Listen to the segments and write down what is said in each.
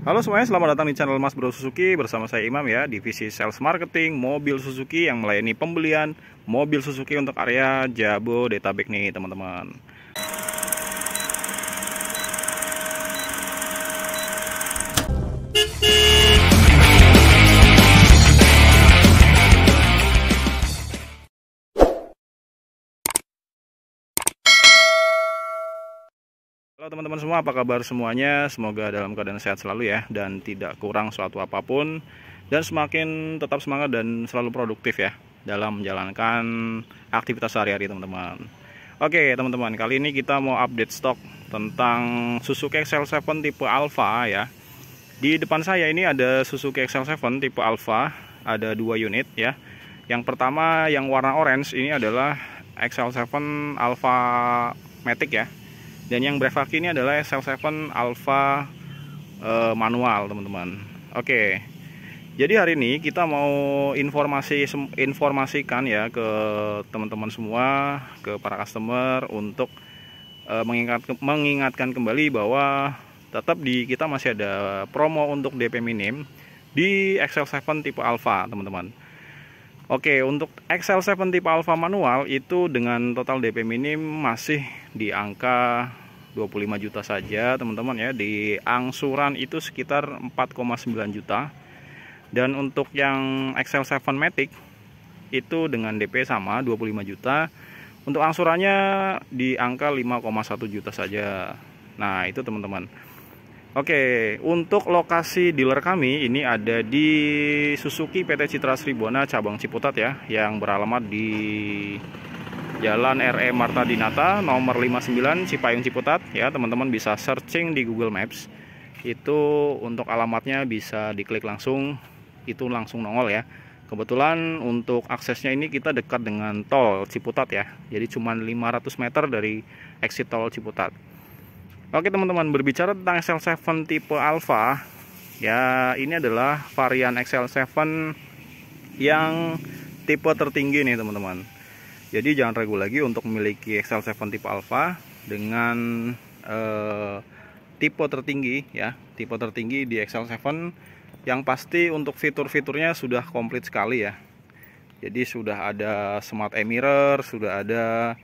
Halo semuanya, selamat datang di channel Mas Bro Suzuki bersama saya Imam ya, divisi sales marketing mobil Suzuki yang melayani pembelian mobil Suzuki untuk area Jabodetabek nih, teman-teman. Halo teman-teman semua, apa kabar semuanya? Semoga dalam keadaan sehat selalu ya dan tidak kurang suatu apapun dan semakin tetap semangat dan selalu produktif ya dalam menjalankan aktivitas sehari-hari teman-teman. Oke teman-teman, kali ini kita mau update stok tentang Suzuki XL7 tipe Alpha ya. Di depan saya ini ada Suzuki XL7 tipe Alpha, ada dua unit ya. Yang pertama yang warna orange ini adalah XL7 Alpha Matic ya dan yang brevaki ini adalah SL7 Alpha uh, manual teman-teman oke jadi hari ini kita mau informasi informasikan ya ke teman-teman semua ke para customer untuk uh, mengingat, mengingatkan kembali bahwa tetap di kita masih ada promo untuk DP minim di XL7 tipe Alpha teman-teman Oke, untuk XL7 tipe Alpha manual itu dengan total DP minim masih di angka 25 juta saja teman-teman ya di angsuran itu sekitar 4,9 juta dan untuk yang XL7 Matic itu dengan DP sama 25 juta untuk angsurannya di angka 5,1 juta saja nah itu teman-teman Oke untuk lokasi dealer kami ini ada di Suzuki PT Citra Sribona cabang Ciputat ya yang beralamat di Jalan RE Marta Dinata nomor 59 Cipayung Ciputat ya teman-teman bisa searching di Google Maps itu untuk alamatnya bisa diklik langsung itu langsung nongol ya kebetulan untuk aksesnya ini kita dekat dengan tol Ciputat ya jadi cuma 500 meter dari exit tol Ciputat Oke teman-teman berbicara tentang XL7 tipe Alpha ya ini adalah varian XL7 yang tipe tertinggi nih teman-teman jadi jangan ragu lagi untuk memiliki XL7 tipe Alpha dengan eh, tipe tertinggi ya, tipe tertinggi di XL7 yang pasti untuk fitur-fiturnya sudah komplit sekali ya. Jadi sudah ada smart e-mirror, sudah ada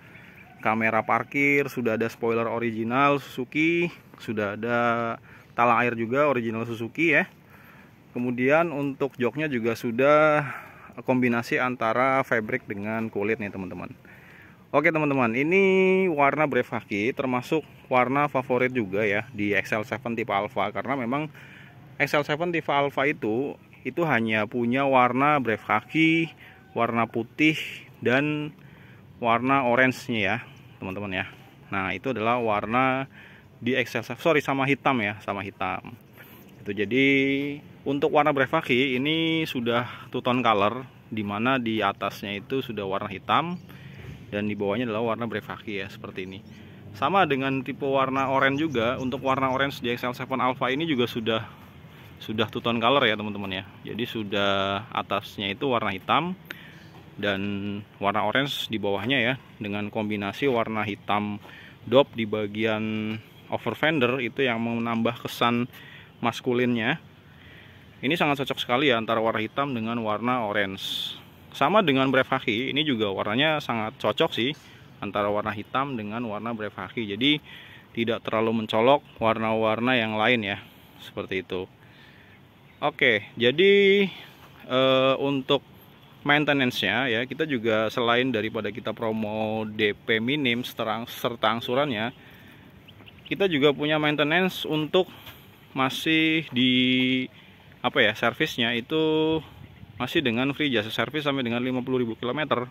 kamera parkir, sudah ada spoiler original Suzuki, sudah ada talang air juga original Suzuki ya. Kemudian untuk joknya juga sudah kombinasi antara fabric dengan kulit nih teman-teman Oke teman-teman ini warna Brevaki termasuk warna favorit juga ya di XL7 tipe Alpha karena memang XL7 tipe Alpha itu itu hanya punya warna Brevaki warna putih dan warna orange-nya ya teman-teman ya Nah itu adalah warna di XL7 sorry sama hitam ya sama hitam itu jadi untuk warna Brevaki ini sudah two tone color dimana di atasnya itu sudah warna hitam dan di bawahnya adalah warna Brevaki ya seperti ini. Sama dengan tipe warna orange juga untuk warna orange di XL7 Alpha ini juga sudah sudah two tone color ya teman-teman ya. Jadi sudah atasnya itu warna hitam dan warna orange di bawahnya ya dengan kombinasi warna hitam dop di bagian over fender itu yang menambah kesan maskulinnya ini sangat cocok sekali ya antara warna hitam dengan warna orange. Sama dengan brave haki, ini juga warnanya sangat cocok sih antara warna hitam dengan warna brave haki. Jadi tidak terlalu mencolok warna-warna yang lain ya, seperti itu. Oke, jadi e, untuk maintenance-nya ya, kita juga selain daripada kita promo DP minim seterang, serta angsurannya, kita juga punya maintenance untuk masih di apa ya servisnya itu masih dengan free jasa servis sampai dengan 50.000 km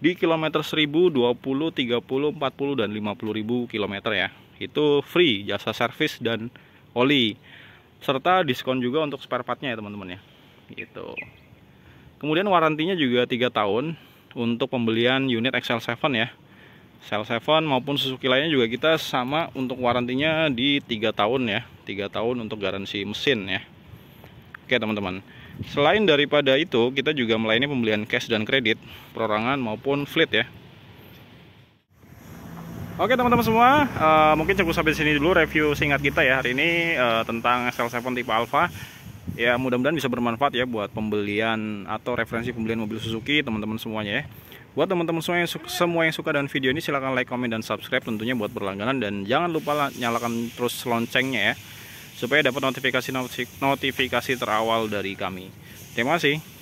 di kilometer 1000, 20, 30, 40 dan 50.000 km ya. Itu free jasa servis dan oli serta diskon juga untuk spare partnya ya teman-teman ya. Gitu. Kemudian warantinya juga 3 tahun untuk pembelian unit XL7 ya. XL7 maupun Suzuki lainnya juga kita sama untuk warantinya di 3 tahun ya. 3 tahun untuk garansi mesin ya. Oke teman-teman Selain daripada itu kita juga melayani pembelian cash dan kredit Perorangan maupun fleet ya Oke teman-teman semua, uh, mungkin cukup sampai sini dulu review singkat kita ya hari ini uh, tentang SL7 tipe Alpha. Ya mudah-mudahan bisa bermanfaat ya buat pembelian atau referensi pembelian mobil Suzuki teman-teman semuanya ya. Buat teman-teman semua yang semua yang suka dengan video ini silahkan like, komen, dan subscribe tentunya buat berlangganan dan jangan lupa nyalakan terus loncengnya ya supaya dapat notifikasi notifikasi terawal dari kami. Terima kasih.